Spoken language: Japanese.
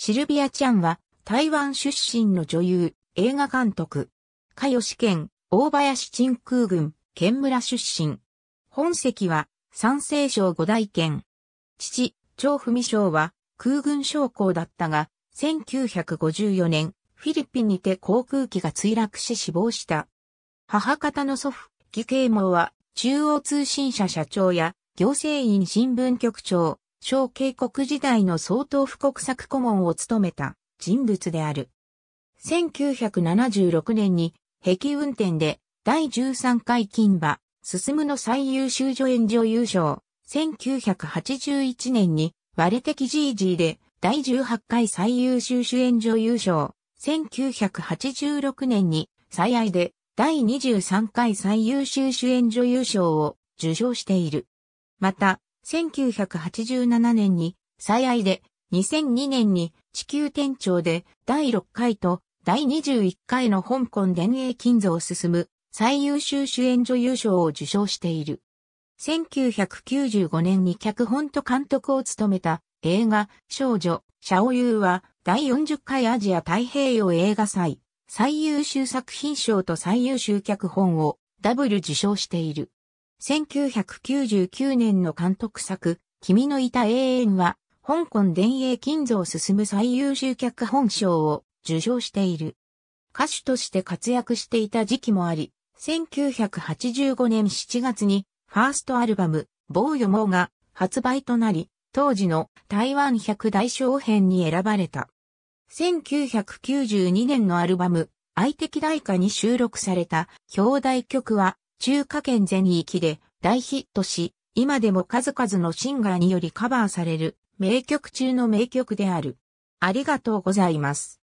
シルビア・チャンは、台湾出身の女優、映画監督。加吉県、大林鎮空軍、県村出身。本籍は、山西省五大県。父、張文章は、空軍将校だったが、1954年、フィリピンにて航空機が墜落し死亡した。母方の祖父、義慶毛は、中央通信社社長や、行政院新聞局長、小渓谷時代の総統府国策顧問を務めた人物である。1976年に、壁運転で第13回金馬、進むの最優秀助演女優賞。1981年に、割れ的ジージーで第18回最優秀主演女優賞。1986年に、最愛で第23回最優秀主演女優賞を受賞している。また、1987年に最愛で、2002年に地球天長で第6回と第21回の香港電影金座を進む最優秀主演女優賞を受賞している。1995年に脚本と監督を務めた映画少女、シャオユーは第40回アジア太平洋映画祭最優秀作品賞と最優秀脚本をダブル受賞している。1999年の監督作、君のいた永遠は、香港電影金蔵進む最優秀脚本賞を受賞している。歌手として活躍していた時期もあり、1985年7月に、ファーストアルバム、某予謀が発売となり、当時の台湾百大賞編に選ばれた。1992年のアルバム、愛的大歌に収録された表題曲は中華圏全域で大ヒットし、今でも数々のシンガーによりカバーされる名曲中の名曲である。ありがとうございます。